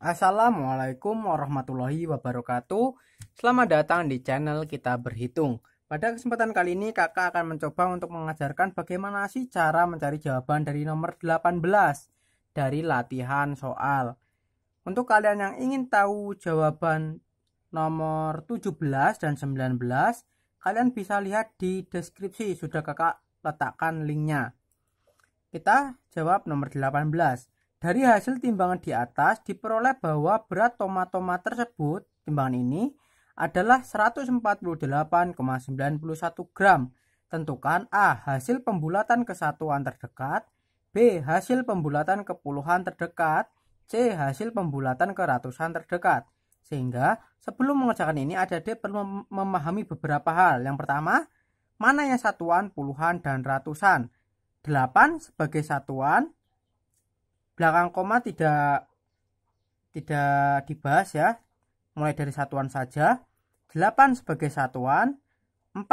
Assalamualaikum warahmatullahi wabarakatuh Selamat datang di channel kita berhitung Pada kesempatan kali ini kakak akan mencoba untuk mengajarkan bagaimana sih cara mencari jawaban dari nomor 18 Dari latihan soal Untuk kalian yang ingin tahu jawaban nomor 17 dan 19 Kalian bisa lihat di deskripsi sudah kakak letakkan linknya Kita jawab nomor 18 dari hasil timbangan di atas diperoleh bahwa berat tomat-tomat tersebut timbangan ini adalah 148,91 gram. Tentukan A. Hasil pembulatan kesatuan terdekat B. Hasil pembulatan kepuluhan terdekat C. Hasil pembulatan keratusan terdekat Sehingga sebelum mengerjakan ini D perlu memahami beberapa hal Yang pertama, mana yang satuan, puluhan, dan ratusan 8 sebagai satuan, belakang koma tidak tidak dibahas ya mulai dari satuan saja 8 sebagai satuan 4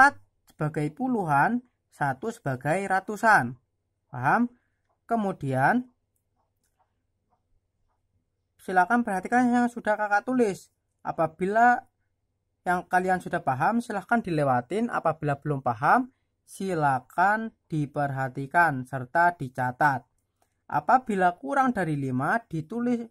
sebagai puluhan 1 sebagai ratusan paham kemudian silakan perhatikan yang sudah kakak tulis apabila yang kalian sudah paham silahkan dilewatin apabila belum paham silakan diperhatikan serta dicatat Apabila kurang dari 5 ditulis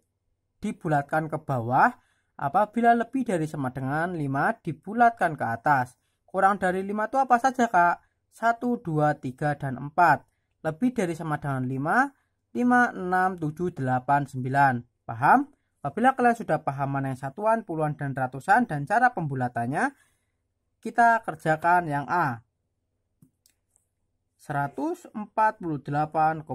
dibulatkan ke bawah, apabila lebih dari sama dengan 5 dibulatkan ke atas. Kurang dari 5 itu apa saja, Kak? 1 2 3 dan 4. Lebih dari sama dengan 5 5 6 7 8 9. Paham? Apabila kalian sudah paham mana yang satuan, puluhan dan ratusan dan cara pembulatannya, kita kerjakan yang A. 148,91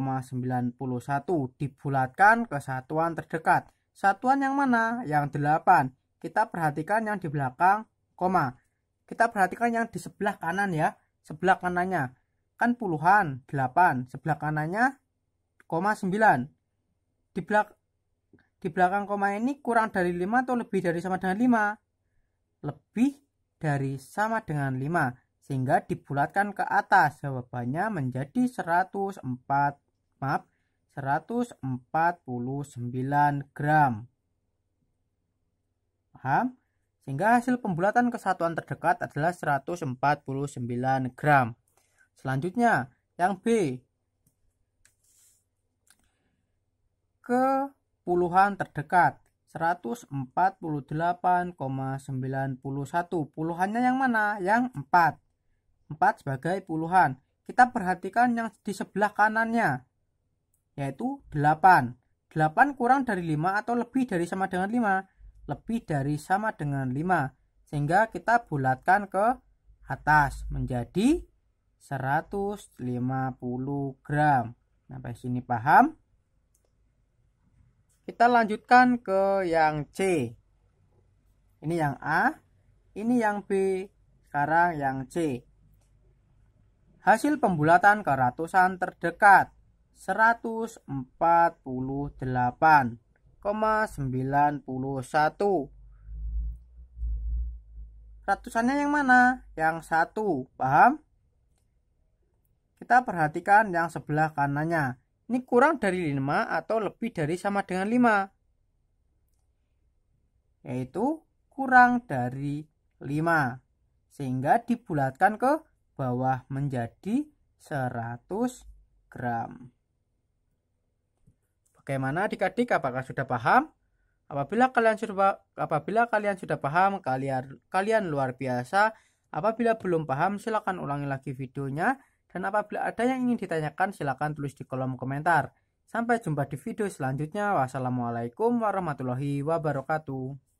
dibulatkan ke satuan terdekat. Satuan yang mana? Yang 8. Kita perhatikan yang di belakang koma. Kita perhatikan yang di sebelah kanan ya. Sebelah kanannya. Kan puluhan 8. Sebelah kanannya koma 9. Di belak di belakang koma ini kurang dari 5 atau lebih dari sama dengan 5? Lebih dari sama dengan 5 sehingga dibulatkan ke atas. Jawabannya menjadi 104, maaf, 149 gram. Paham? Sehingga hasil pembulatan kesatuan terdekat adalah 149 gram. Selanjutnya, yang B. Ke puluhan terdekat 148,91. Puluhannya yang mana? Yang 4. 4 sebagai puluhan. Kita perhatikan yang di sebelah kanannya, yaitu 8. 8 kurang dari 5 atau lebih dari sama dengan 5. Lebih dari sama dengan 5. Sehingga kita bulatkan ke atas menjadi 150 gram. Sampai nah, sini paham? Kita lanjutkan ke yang C. Ini yang A, ini yang B, sekarang yang C. Hasil pembulatan ke ratusan terdekat 148,91 Ratusannya yang mana? Yang satu, paham? Kita perhatikan yang sebelah kanannya. Ini kurang dari 5 atau lebih dari sama dengan 5. Yaitu kurang dari 5. Sehingga dibulatkan ke bawah menjadi 100 gram. Bagaimana adik-adik apakah sudah paham? Apabila kalian sudah apabila kalian sudah paham, kalian kalian luar biasa. Apabila belum paham, silakan ulangi lagi videonya dan apabila ada yang ingin ditanyakan silakan tulis di kolom komentar. Sampai jumpa di video selanjutnya. Wassalamualaikum warahmatullahi wabarakatuh.